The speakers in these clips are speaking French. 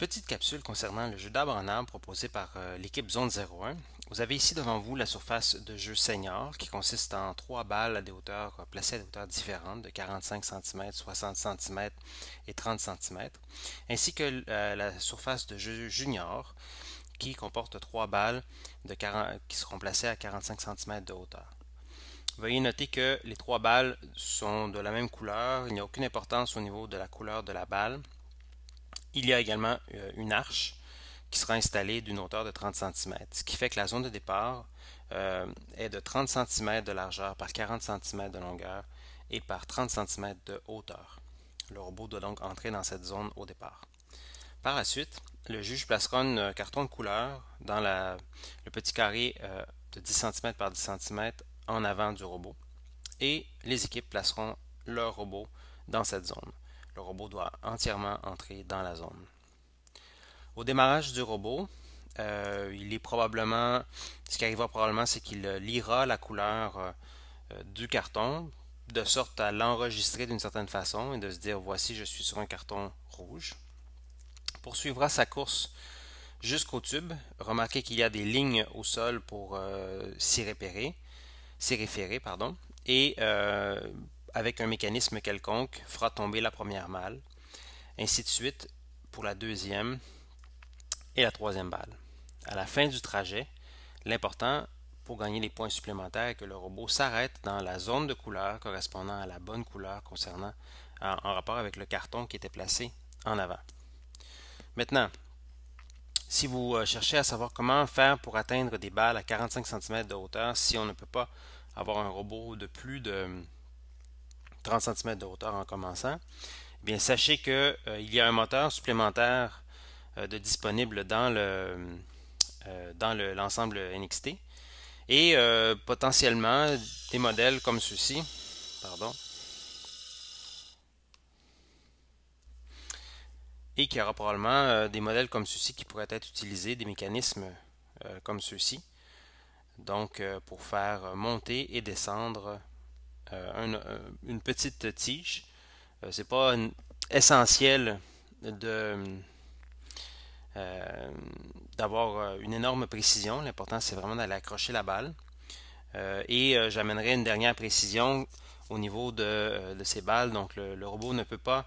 Petite capsule concernant le jeu d'arbre en arbre proposé par euh, l'équipe Zone 01. Vous avez ici devant vous la surface de jeu senior qui consiste en trois balles à des hauteurs euh, placées à des hauteurs différentes de 45 cm, 60 cm et 30 cm, ainsi que euh, la surface de jeu junior qui comporte trois balles de qui seront placées à 45 cm de hauteur. Veuillez noter que les trois balles sont de la même couleur, il n'y a aucune importance au niveau de la couleur de la balle. Il y a également euh, une arche qui sera installée d'une hauteur de 30 cm, ce qui fait que la zone de départ euh, est de 30 cm de largeur par 40 cm de longueur et par 30 cm de hauteur. Le robot doit donc entrer dans cette zone au départ. Par la suite, le juge placera un euh, carton de couleur dans le petit carré de 10 cm par 10 cm en avant du robot et les équipes placeront leur robot dans cette zone. Le robot doit entièrement entrer dans la zone. Au démarrage du robot, euh, il est probablement, ce qui arrivera probablement, c'est qu'il euh, lira la couleur euh, du carton de sorte à l'enregistrer d'une certaine façon et de se dire voici, je suis sur un carton rouge. Poursuivra sa course jusqu'au tube. Remarquez qu'il y a des lignes au sol pour s'y repérer, s'y référer, pardon, et avec un mécanisme quelconque, fera tomber la première balle, ainsi de suite pour la deuxième et la troisième balle. À la fin du trajet, l'important pour gagner les points supplémentaires est que le robot s'arrête dans la zone de couleur correspondant à la bonne couleur concernant en, en rapport avec le carton qui était placé en avant. Maintenant, si vous euh, cherchez à savoir comment faire pour atteindre des balles à 45 cm de hauteur si on ne peut pas avoir un robot de plus de 30 cm de hauteur en commençant, eh bien sachez qu'il euh, y a un moteur supplémentaire euh, de disponible dans le euh, dans l'ensemble NXT et potentiellement des modèles comme ceci, pardon, et qu'il y aura probablement des modèles comme ceci qui pourraient être utilisés, des mécanismes comme ceci, ci donc pour faire monter et descendre euh, euh, une petite tige. Euh, c'est pas essentiel de d'avoir une énorme précision. L'important, c'est vraiment d'aller accrocher la balle. et j'amènerai une dernière précision au niveau de, ces balles. Donc, le, robot ne peut pas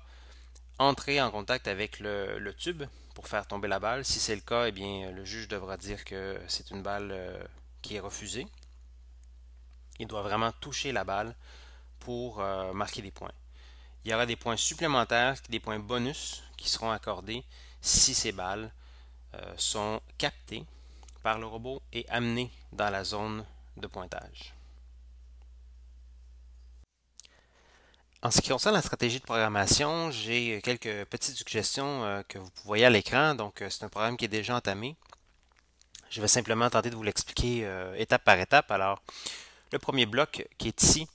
entrer en contact avec le, tube pour faire tomber la balle. Si c'est le cas, eh bien, le juge devra dire que c'est une balle qui est refusée. Il doit vraiment toucher la balle pour euh, marquer des points. Il y aura des points supplémentaires, des points bonus qui seront accordés si ces balles euh, sont captées par le robot et amenées dans la zone de pointage. En ce qui concerne la stratégie de programmation, j'ai quelques petites suggestions euh, que vous voyez à l'écran. Donc, c'est un programme qui est déjà entamé. Je vais simplement tenter de vous l'expliquer étape par étape. Alors, le premier bloc qui est ici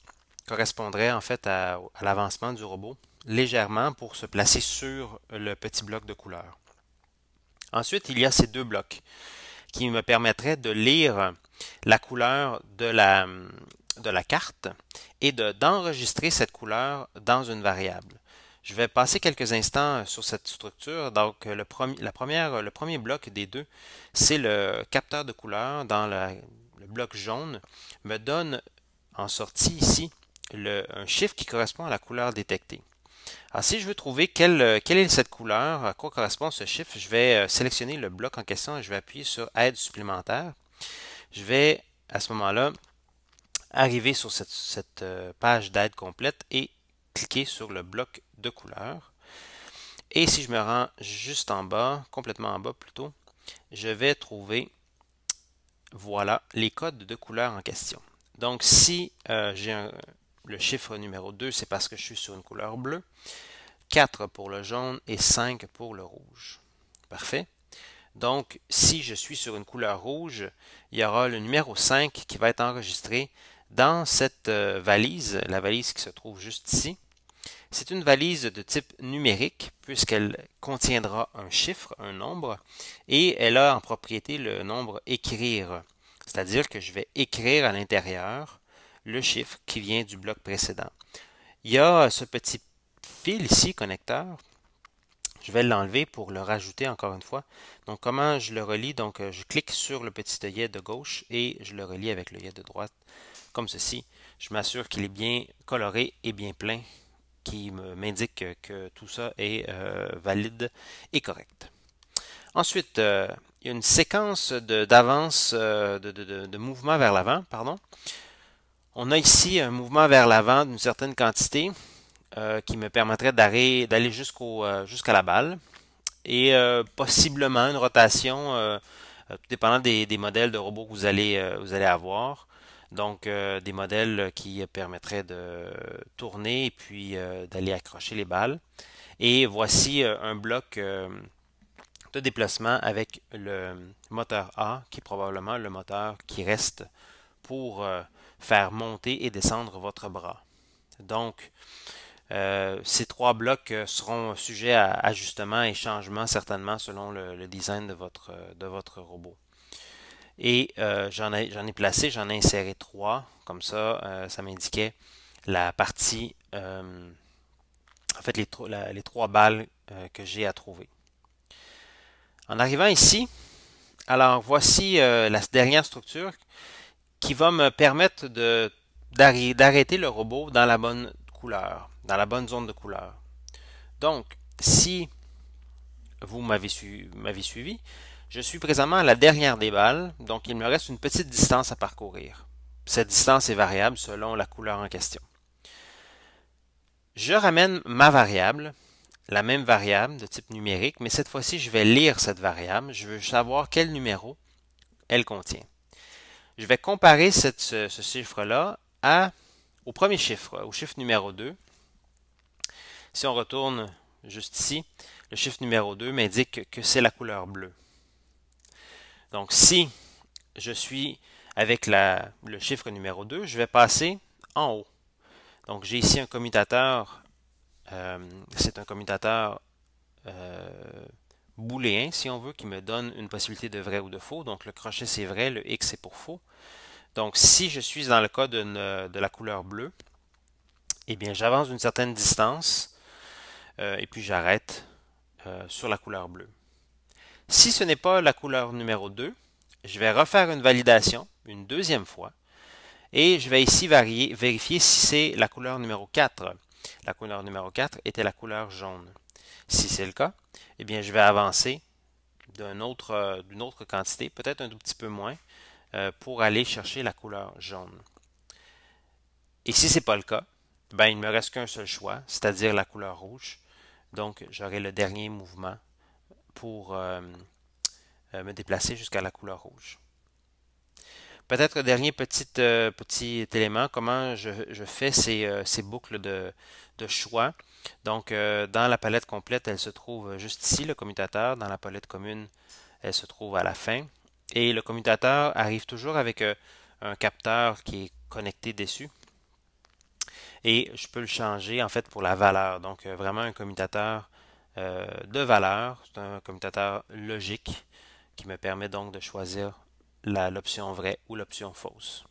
correspondrait en fait à, l'avancement du robot légèrement pour se placer sur le petit bloc de couleur. Ensuite, il y a ces deux blocs qui me permettraient de lire la couleur de la, de la carte et d'enregistrer cette couleur dans une variable. Je vais passer quelques instants sur cette structure. Donc, le, premier, la première, le premier bloc des deux, c'est le capteur de couleur dans la, bloc jaune me donne en sortie ici un chiffre qui correspond à la couleur détectée. Alors si je veux trouver quelle, euh, quelle, est cette couleur, à quoi correspond ce chiffre, je vais euh, sélectionner le bloc en question et je vais appuyer sur aide supplémentaire. Je vais à ce moment-là arriver sur cette, cette euh, page d'aide complète et cliquer sur le bloc de couleur. Et si je me rends juste en bas, complètement en bas plutôt, je vais trouver voilà les codes de couleur en question. Donc si euh, j'ai le chiffre numéro 2, c'est parce que je suis sur une couleur bleue. 4 pour le jaune et 5 pour le rouge. Parfait. Donc, si je suis sur une couleur rouge, il y aura le numéro 5 qui va être enregistré dans cette euh, valise, la valise qui se trouve juste ici. C'est une valise de type numérique puisqu'elle contiendra un chiffre, un nombre, et elle a en propriété le nombre écrire, c'est-à-dire que je vais écrire à l'intérieur le chiffre qui vient du bloc précédent. Il y a ce petit fil ici, connecteur, je vais l'enlever pour le rajouter encore une fois. Donc, comment je le relie? Donc, euh, je clique sur le petit œillet de gauche et je le relie avec l'œillet de droite, comme ceci. Je m'assure qu'il est bien coloré et bien plein qui m'indique que tout ça est euh, valide et correct. Ensuite, euh, il y a une séquence d'avance, euh, de, de, mouvement vers l'avant, pardon. On a ici un mouvement vers l'avant d'une certaine quantité qui me permettrait d'aller jusqu'au jusqu'à la balle et possiblement une rotation, tout dépendant des, des, modèles de robots que vous allez, vous allez avoir. Donc euh, des modèles qui permettraient de tourner et puis euh, d'aller accrocher les balles. Et voici euh, un bloc de déplacement avec le moteur A, qui est probablement le moteur qui reste pour faire monter et descendre votre bras. Donc, ces trois blocs seront sujets à ajustement et changements certainement selon le, le design de votre, de votre robot. Et euh, j'en ai, placé, j'en ai inséré trois. Comme ça, euh, ça m'indiquait la partie, euh, en fait, les, les trois balles que j'ai à trouver. En arrivant ici, alors voici la dernière structure qui va me permettre d'arrêter le robot dans la bonne couleur, dans la bonne zone de couleur. Donc, si vous m'avez suivi, je suis présentement à la dernière des balles, donc il me reste une petite distance à parcourir. Cette distance est variable selon la couleur en question. Je ramène ma variable, la même variable de type numérique, mais cette fois-ci, je vais lire cette variable. Je veux savoir quel numéro elle contient. Je vais comparer ce, ce chiffre-là au premier chiffre, au chiffre numéro 2. Si on retourne juste ici, le chiffre numéro 2 m'indique que c'est la couleur bleue. Donc si je suis avec le chiffre numéro 2, je vais passer en haut. Donc j'ai ici un commutateur, euh, c'est un commutateur bouléen, euh, booléen si on veut, qui me donne une possibilité de vrai ou de faux. Donc le crochet c'est vrai, le X c'est pour faux. Donc si je suis dans le cas de la couleur bleue, eh bien j'avance d'une certaine distance euh, et puis j'arrête sur la couleur bleue. Si ce n'est pas la couleur numéro 2, je vais refaire une validation une deuxième fois et je vais ici varier, vérifier si c'est la couleur numéro 4. La couleur numéro 4 était la couleur jaune. Si c'est le cas, eh bien, je vais avancer euh, d'une autre, autre, quantité, peut-être un tout petit peu moins, euh, pour aller chercher la couleur jaune. Et si ce n'est pas le cas, ben, il ne me reste qu'un seul choix, c'est-à-dire la couleur rouge. Donc, j'aurai le dernier mouvement pour euh, euh, me déplacer jusqu'à la couleur rouge. Peut-être dernier petit, euh, petit élément, comment je, fais ces, boucles de, choix. Donc, dans la palette complète, elle se trouve juste ici, le commutateur. Dans la palette commune, elle se trouve à la fin. Et le commutateur arrive toujours avec un capteur qui est connecté dessus. Et je peux le changer, en fait, pour la valeur. Donc, vraiment un commutateur euh, de valeur. C'est un commutateur logique qui me permet donc de choisir l'option vraie ou l'option fausse.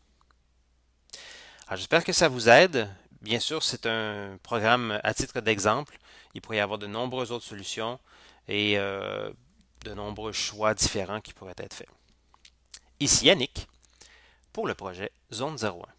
j'espère que ça vous aide. Bien sûr, c'est un programme à titre d'exemple. Il pourrait y avoir de nombreuses autres solutions et euh, de nombreux choix différents qui pourraient être faits. Ici Yannick pour le projet Zone 01.